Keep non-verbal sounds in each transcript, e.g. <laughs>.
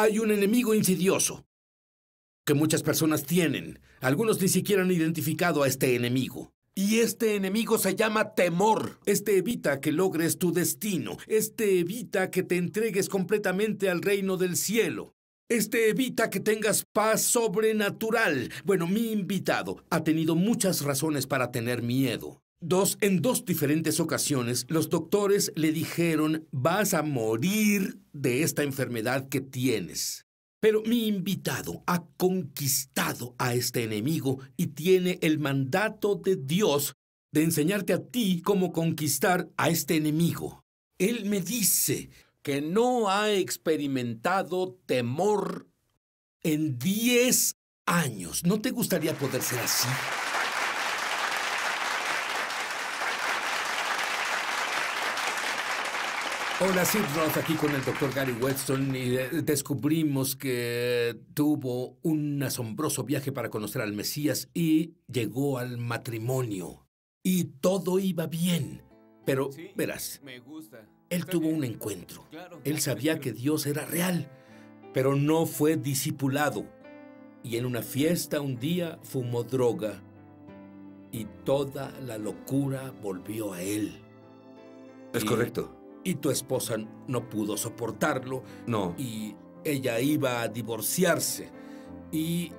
Hay un enemigo insidioso que muchas personas tienen. Algunos ni siquiera han identificado a este enemigo. Y este enemigo se llama temor. Este evita que logres tu destino. Este evita que te entregues completamente al reino del cielo. Este evita que tengas paz sobrenatural. Bueno, mi invitado ha tenido muchas razones para tener miedo. Dos, en dos diferentes ocasiones, los doctores le dijeron, vas a morir de esta enfermedad que tienes. Pero mi invitado ha conquistado a este enemigo y tiene el mandato de Dios de enseñarte a ti cómo conquistar a este enemigo. Él me dice que no ha experimentado temor en 10 años. ¿No te gustaría poder ser así? Hola, Sid Roth, aquí con el doctor Gary Weston y eh, descubrimos que tuvo un asombroso viaje para conocer al Mesías y llegó al matrimonio. Y todo iba bien. Pero, verás, él tuvo un encuentro. él sabía que Dios era real, pero no fue discipulado. Y en una fiesta un día fumó droga y toda la locura volvió a él. Es correcto y tu esposa no pudo soportarlo. No. Y ella iba a divorciarse. Y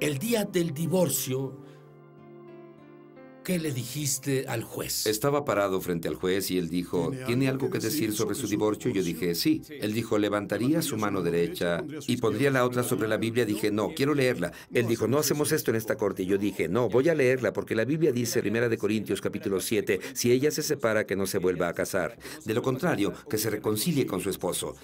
el día del divorcio, ¿Qué le dijiste al juez? Estaba parado frente al juez y él dijo, ¿tiene algo que decir sobre su divorcio? Yo dije, sí. Él dijo, levantaría su mano derecha y pondría la otra sobre la Biblia. Dije, no, quiero leerla. Él dijo, no hacemos esto en esta corte. Y Yo dije, no, voy a leerla porque la Biblia dice, primera de Corintios capítulo 7, si ella se separa, que no se vuelva a casar. De lo contrario, que se reconcilie con su esposo.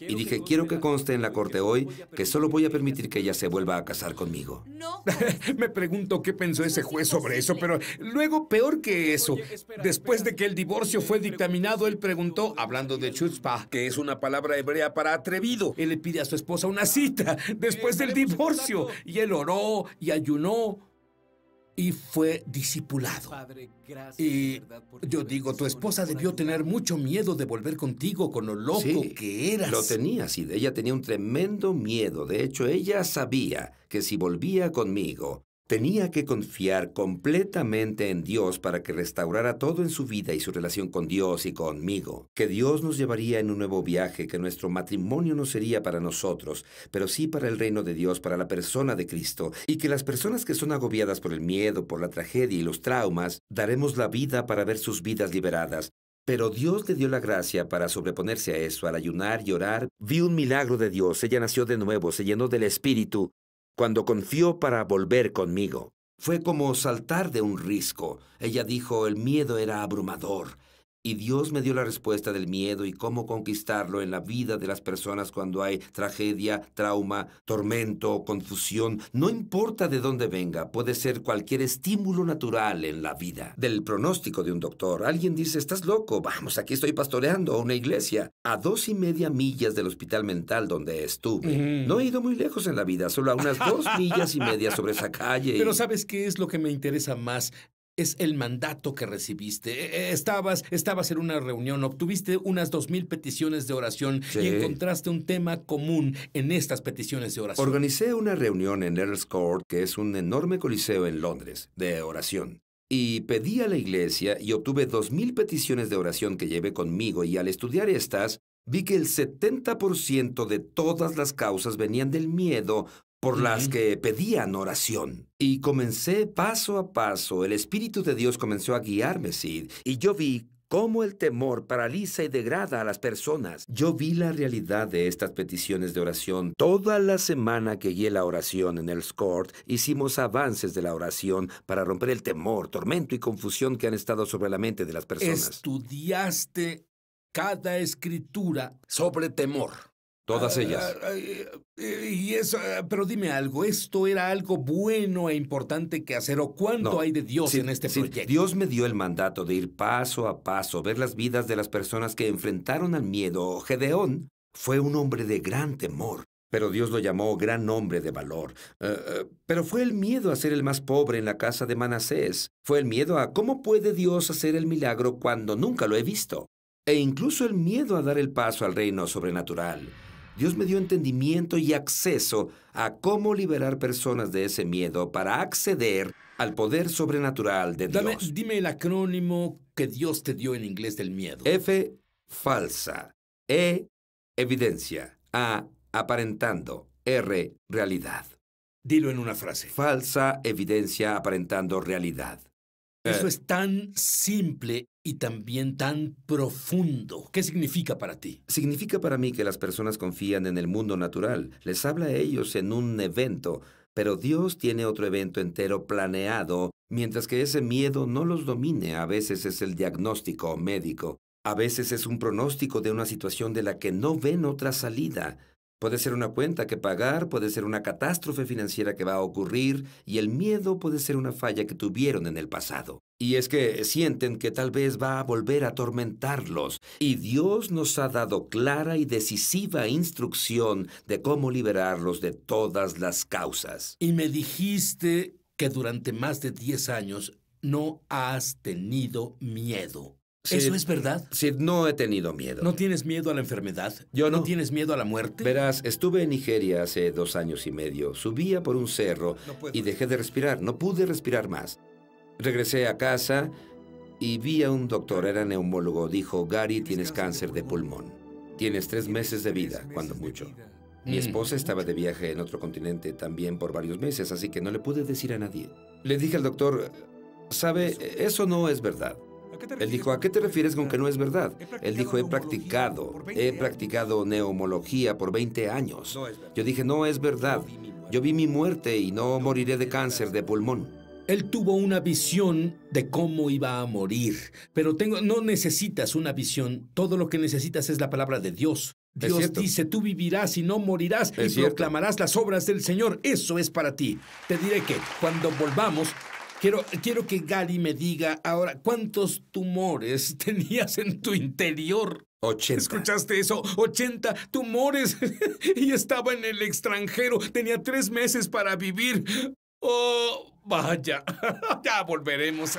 Y dije, quiero que conste en la corte hoy que solo voy a permitir que ella se vuelva a casar conmigo. No. <laughs> Me pregunto qué pensó ese juez sobre eso, pero luego, peor que eso, después de que el divorcio fue dictaminado, él preguntó, hablando de chutzpah, que es una palabra hebrea para atrevido, él le pide a su esposa una cita después del divorcio, y él oró y ayunó y fue discipulado. y yo digo, tu esposa debió tener mucho miedo de volver contigo con lo loco que eras. Lo tenía, sí. Ella tenía un tremendo miedo. De hecho, ella sabía que si volvía conmigo, Tenía que confiar completamente en Dios para que restaurara todo en su vida y su relación con Dios y conmigo, que Dios nos llevaría en un nuevo viaje, que nuestro matrimonio no sería para nosotros, pero sí para el reino de Dios, para la persona de Cristo, y que las personas que son agobiadas por el miedo, por la tragedia y los traumas, daremos la vida para ver sus vidas liberadas, pero Dios le dio la gracia para sobreponerse a eso, al ayunar y orar. Vi un milagro de Dios, ella nació de nuevo, se llenó del Espíritu, cuando confió para volver conmigo. Fue como saltar de un risco. Ella dijo, el miedo era abrumador. Y Dios me dio la respuesta del miedo y cómo conquistarlo en la vida de las personas cuando hay tragedia, trauma, tormento, confusión. No importa de dónde venga, puede ser cualquier estímulo natural en la vida. Del pronóstico de un doctor, alguien dice, estás loco, vamos, aquí estoy pastoreando a una iglesia, a dos y media millas del hospital mental donde estuve. No he ido muy lejos en la vida, solo a unas dos millas y media sobre esa calle. <laughs> Pero ¿sabes qué es lo que me interesa más? es el mandato que recibiste. E, e, estabas, en una reunión, obtuviste unas dos mil peticiones de oración y encontraste un tema común en estas peticiones de oración. Organicé una reunión en Earl's Court, que es un enorme coliseo en Londres, de oración. Y pedí a la iglesia y obtuve dos mil peticiones de oración que llevé conmigo y al estudiar estas, vi que el 70% de todas las causas venían del miedo por las que pedían oración. Y comencé paso a paso, el Espíritu de Dios comenzó a guiarme, Sid, y yo vi cómo el temor paraliza y degrada a las personas. Yo vi la realidad de estas peticiones de oración. Toda la semana que guié la oración en el SCORT, hicimos avances de la oración para romper el temor, tormento y confusión que han estado sobre la mente de las personas. Estudiaste cada escritura sobre temor. Todas ah, ellas. Ah, ah, eh, y eso, pero dime algo, ¿esto era algo bueno e importante que hacer o cuánto hay de Dios en este proyecto? Dios me dio el mandato de ir paso a paso, ver las vidas de las personas que enfrentaron al miedo. Gedeón fue un hombre de gran temor, pero Dios lo llamó gran hombre de valor. pero fue el miedo a ser el más pobre en la casa de Manasés. Fue el miedo a cómo puede Dios hacer el milagro cuando nunca lo he visto. E incluso el miedo a dar el paso al reino sobrenatural. Dios me dio entendimiento y acceso a cómo liberar personas de ese miedo para acceder al poder sobrenatural de Dios. dime el acrónimo que Dios te dio en inglés del miedo. F, falsa. E, evidencia. A, aparentando. R, realidad. Dilo en una frase. Falsa evidencia aparentando realidad. Eso eh. es tan simple y también tan profundo. ¿Qué significa para ti? Significa para mí que las personas confían en el mundo natural. Les habla a ellos en un evento, pero Dios tiene otro evento entero planeado, mientras que ese miedo no los domine. A veces es el diagnóstico médico. A veces es un pronóstico de una situación de la que no ven otra salida. Puede ser una cuenta que pagar, puede ser una catástrofe financiera que va a ocurrir y el miedo puede ser una falla que tuvieron en el pasado. Y es que sienten que tal vez va a volver a atormentarlos. Y Dios nos ha dado clara y decisiva instrucción de cómo liberarlos de todas las causas. Y me dijiste que durante más de 10 años no has tenido miedo. ¿Eso es verdad? Sí, no he tenido miedo. ¿No tienes miedo a la enfermedad? Yo no. ¿No tienes miedo a la muerte? Verás, estuve en Nigeria hace dos años y medio. Subía por un cerro y dejé de respirar. No pude respirar más. Regresé a casa y vi a un doctor, era neumólogo. Dijo, Gary, tienes cáncer de pulmón. Tienes tres meses de vida, cuando mucho. Mi mm. esposa estaba de viaje en otro continente también por varios meses, así que no le pude decir a nadie. Le dije al doctor, sabe, eso no es verdad. Él dijo, ¿a qué te refieres con que no es verdad? Él dijo, he practicado, he practicado neumología por 20 años. Yo dije, no es verdad. Yo vi mi muerte y no moriré de cáncer de pulmón. Él tuvo una visión de cómo iba a morir, pero tengo, no necesitas una visión, todo lo que necesitas es la palabra de Dios. Dios dice, tú vivirás y no morirás y proclamarás las obras del Señor. Eso es para ti. Te diré que cuando volvamos, Quiero, quiero que Gali me diga ahora cuántos tumores <laughs> tenías en tu interior. 80. ¿Escuchaste eso? 80 tumores. <laughs> y estaba en el extranjero. Tenía tres meses para vivir. Oh, vaya. <laughs> ya volveremos.